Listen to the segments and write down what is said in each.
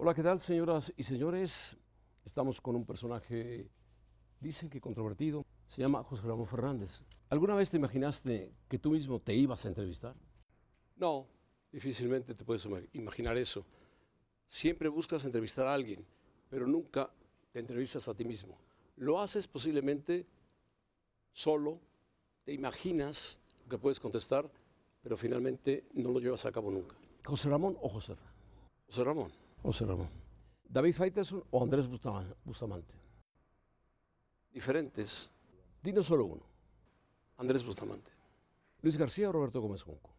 Hola, ¿qué tal, señoras y señores? Estamos con un personaje, dicen que controvertido, se llama José Ramón Fernández. ¿Alguna vez te imaginaste que tú mismo te ibas a entrevistar? No, difícilmente te puedes imaginar eso. Siempre buscas entrevistar a alguien, pero nunca te entrevistas a ti mismo. Lo haces posiblemente solo, te imaginas lo que puedes contestar, pero finalmente no lo llevas a cabo nunca. ¿José Ramón o José José Ramón. José Ramón. David Faitelson o Andrés Bustamante. Diferentes. Dino solo uno. Andrés Bustamante. Luis García o Roberto Gómez Junco.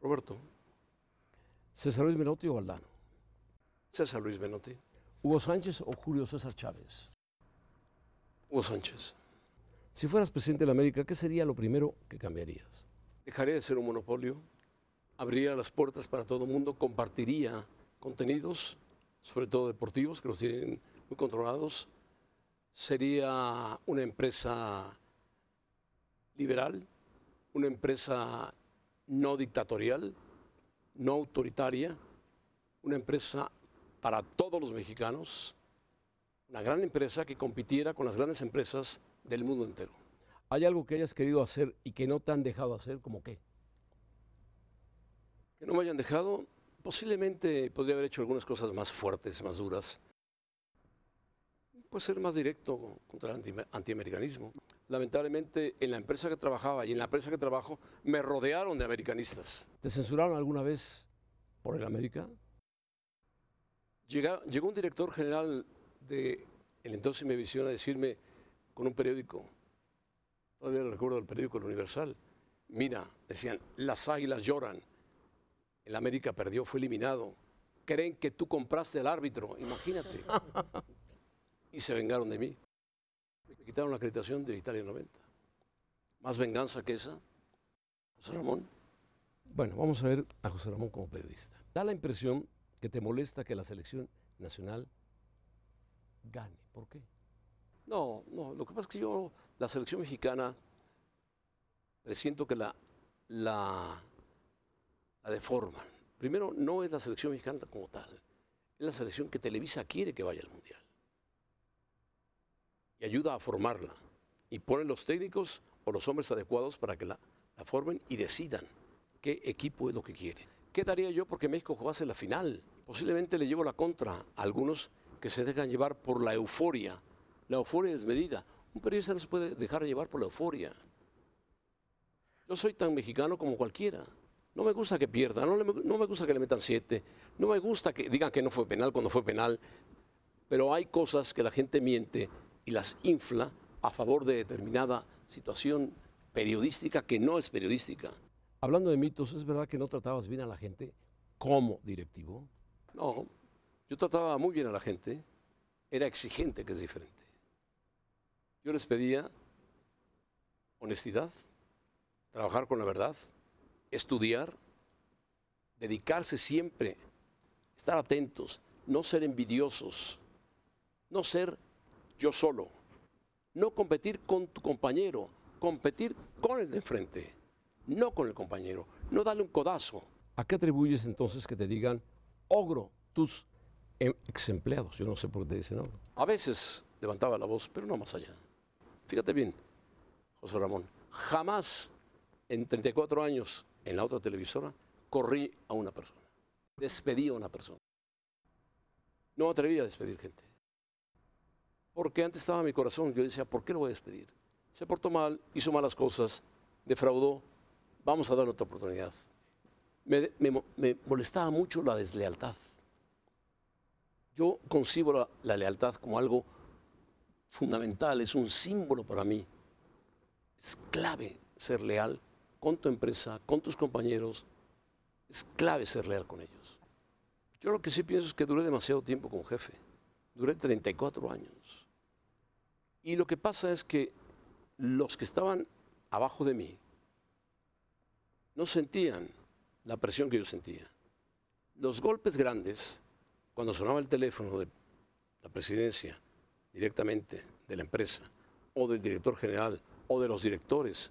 Roberto. César Luis Menotti o Valdano. César Luis Menotti. Hugo Sánchez o Julio César Chávez. Hugo Sánchez. Si fueras presidente de la América, ¿qué sería lo primero que cambiarías? Dejaría de ser un monopolio, abriría las puertas para todo el mundo, compartiría contenidos, sobre todo deportivos, que los tienen muy controlados. Sería una empresa liberal, una empresa no dictatorial, no autoritaria, una empresa para todos los mexicanos, una gran empresa que compitiera con las grandes empresas del mundo entero. ¿Hay algo que hayas querido hacer y que no te han dejado hacer, como qué? Que no me hayan dejado, Posiblemente podría haber hecho algunas cosas más fuertes, más duras. Puede ser más directo contra el antiamericanismo. Lamentablemente, en la empresa que trabajaba y en la empresa que trabajo, me rodearon de americanistas. ¿Te censuraron alguna vez por el América? llegó un director general de el entonces me visión a decirme con un periódico, todavía recuerdo el periódico El Universal, mira, decían, las águilas lloran el América perdió, fue eliminado. Creen que tú compraste al árbitro, imagínate. y se vengaron de mí. Me quitaron la acreditación de Italia 90. Más venganza que esa. José Ramón. Bueno, vamos a ver a José Ramón como periodista. Da la impresión que te molesta que la selección nacional gane. ¿Por qué? No, no. Lo que pasa es que yo, la selección mexicana, siento que la, la la deforman. Primero, no es la selección mexicana como tal, es la selección que Televisa quiere que vaya al Mundial. Y ayuda a formarla. Y pone los técnicos o los hombres adecuados para que la, formen y decidan qué equipo es lo que quiere. ¿Qué daría yo porque México jugase la final? Posiblemente le llevo la contra a algunos que se dejan llevar por la euforia, la euforia desmedida. Un periodista no se puede dejar llevar por la euforia. Yo soy tan mexicano como cualquiera. No me gusta que pierda, no, me gusta que le metan siete, no me gusta que digan que no fue penal cuando fue penal, pero hay cosas que la gente miente y las infla a favor de determinada situación periodística que no es periodística. Hablando de mitos, ¿es verdad que no tratabas bien a la gente como directivo? No, yo trataba muy bien a la gente, era exigente, que es diferente. Yo les pedía honestidad, trabajar con la verdad, estudiar, dedicarse siempre, estar atentos, no ser envidiosos, no ser yo solo, no competir con tu compañero, competir con el de enfrente, no con el compañero, no darle un codazo. ¿A qué atribuyes entonces que te digan ogro tus em- ex empleados? Yo no sé por qué te dicen ogro. A veces levantaba la voz, pero no más allá. Fíjate bien, José Ramón, jamás en 34 años en la otra televisora, corrí a una persona. Despedí a una persona. No me atreví a despedir gente. Porque antes estaba mi corazón, yo decía, ¿por qué lo voy a despedir? Se portó mal, hizo malas cosas, defraudó, vamos a dar otra oportunidad. Me, molestaba mucho la deslealtad. Yo concibo la lealtad como algo fundamental, es un símbolo para mí. Es clave ser leal con tu empresa, con tus compañeros, es clave ser leal con ellos. Yo lo que sí pienso es que duré demasiado tiempo como jefe. Duré 34 años. Y lo que pasa es que los que estaban abajo de mí no sentían la presión que yo sentía. Los golpes grandes, cuando sonaba el teléfono de la presidencia directamente de la empresa, o del director general, o de los directores,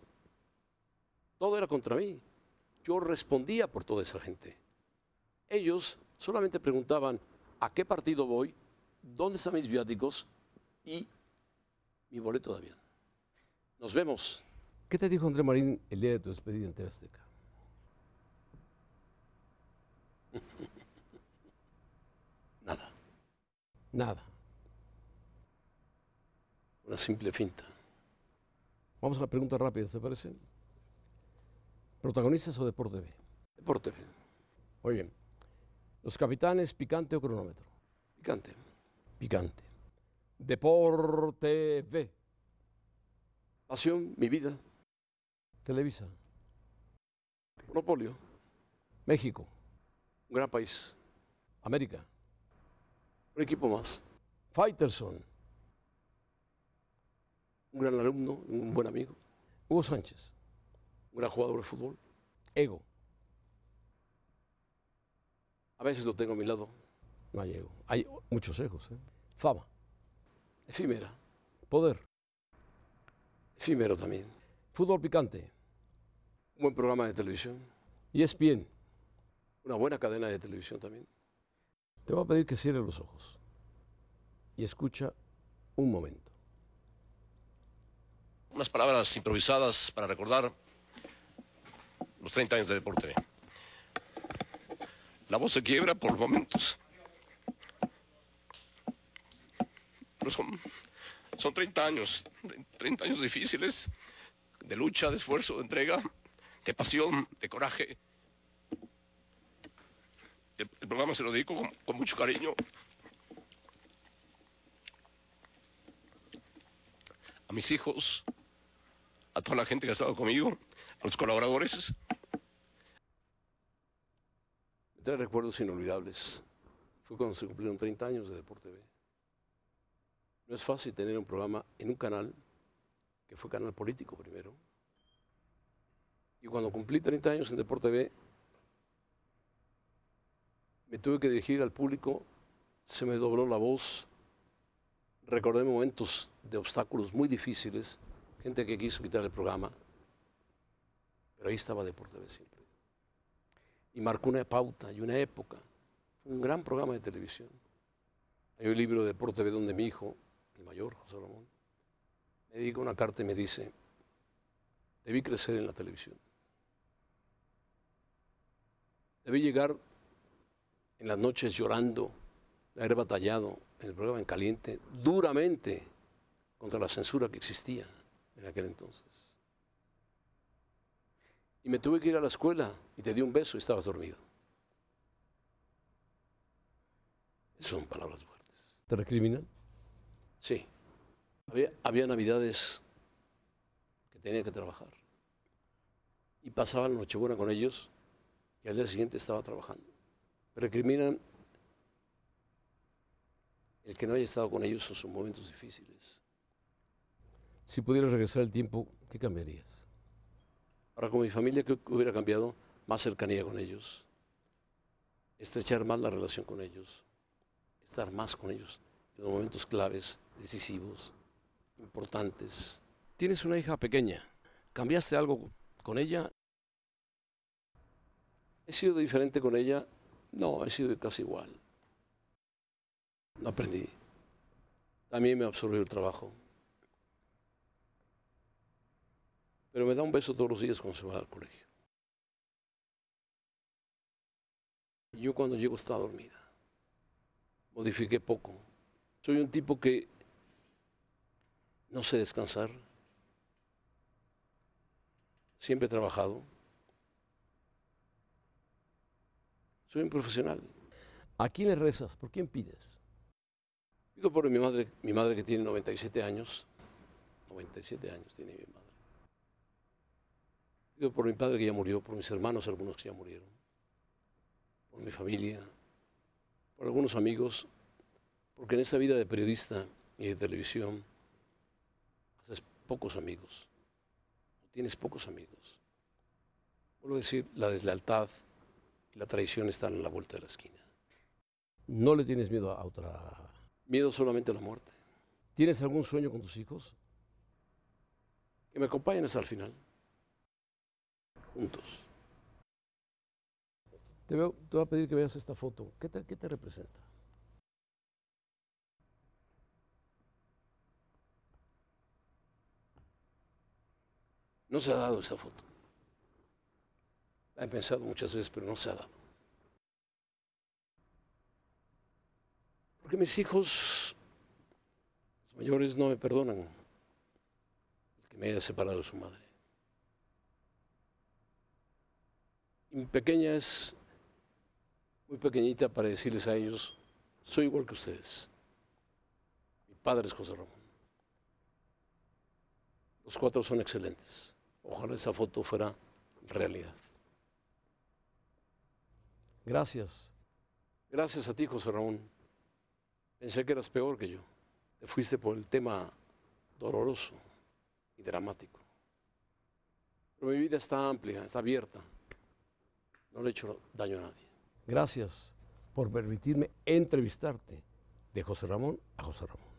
todo era contra mí. Yo respondía por toda esa gente. Ellos solamente preguntaban a qué partido voy, dónde están mis viáticos y mi boleto de Nos vemos. ¿Qué te dijo André Marín el día de tu despedida en Azteca? Nada. Nada. Una simple finta. Vamos a la pregunta rápida, ¿te parece? ¿Protagonistas o Deporte B? Deporte B. Muy bien. Los capitanes, picante o cronómetro. Picante. Picante. Deporte B. Pasión, mi vida. Televisa. Monopolio. México. Un gran país. América. Un equipo más. Fighterson. Un gran alumno, un buen amigo. Hugo Sánchez una jugadora de fútbol? Ego. A veces lo tengo a mi lado. No hay ego. Hay muchos egos. ¿eh? Fama. Efímera. Poder. Efímero también. Fútbol picante. Un buen programa de televisión. Y e es bien. Una buena cadena de televisión también. Te voy a pedir que cierres los ojos y escucha un momento. Unas palabras improvisadas para recordar 30 años de deporte. La voz se quiebra por momentos. son, son 30 años, 30 años difíciles, de lucha, de esfuerzo, de entrega, de pasión, de coraje. El, programa se lo dedico con mucho cariño a mis hijos, a toda la gente que ha estado conmigo, a los colaboradores, Tres recuerdos inolvidables. Fue cuando se cumplieron 30 años de Deporte B. No es fácil tener un programa en un canal que fue canal político primero. Y cuando cumplí 30 años en Deporte B, me tuve que dirigir al público, se me dobló la voz, recordé momentos de obstáculos muy difíciles, gente que quiso quitar el programa, pero ahí estaba Deporte B siempre y marcó una pauta y una época. Fue un gran programa de televisión. Hay un libro de deporte de donde mi hijo, el mayor, José Ramón. Me dedica una carta y me dice, debí crecer en la televisión. Debí llegar en las noches llorando, haber batallado en el programa en caliente duramente contra la censura que existía en aquel entonces y me tuve que ir a la escuela y te di un beso y estabas dormido. Son palabras fuertes. ¿Te recriminan? Sí. Había, navidades que tenía que trabajar. Y pasaba la buena con ellos y al día siguiente estaba trabajando. recriminan el que no haya estado con ellos en sus momentos difíciles. Si pudieras regresar el tiempo, ¿qué cambiarías? Ahora con mi familia, ¿qué hubiera cambiado? Más cercanía con ellos, estrechar más la relación con ellos, estar más con ellos en los momentos claves, decisivos, importantes. Tienes una hija pequeña, ¿cambiaste algo con ella? ¿He sido diferente con ella? No, he sido casi igual. No aprendí. También me absorbió el trabajo. Pero me da un beso todos los días cuando se va al colegio. Yo cuando llego estaba dormida. Modifiqué poco. Soy un tipo que no sé descansar. Siempre he trabajado. Soy un profesional. ¿A quién le rezas? ¿Por quién pides? Pido por mi madre, mi madre que tiene 97 años. 97 años tiene mi madre por mi padre que ya murió, por mis hermanos, algunos que ya murieron, por mi familia, por algunos amigos, porque en esta vida de periodista y de televisión haces pocos amigos, tienes pocos amigos. Vuelvo decir, la deslealtad y la traición están a la vuelta de la esquina. ¿No le tienes miedo a otra? Miedo solamente a la muerte. ¿Tienes algún sueño con tus hijos? Que me acompañen hasta el final juntos. Te, voy a pedir que veas esta foto. ¿Qué te, representa? No se ha dado esa foto. La he pensado muchas veces, pero no se ha dado. Porque mis hijos, mayores, no me perdonan el que me haya separado de su madre. Mi pequeña es muy pequeñita para decirles a ellos, soy igual que ustedes. Mi padre es José Ramón. Los cuatro son excelentes. Ojalá esa foto fuera realidad. Gracias. Gracias a ti, José Ramón. Pensé que eras peor que yo. Te fuiste por el tema doloroso y dramático. Pero mi vida está amplia, está abierta. No le he hecho daño a nadie. Gracias por permitirme entrevistarte de José Ramón a José Ramón.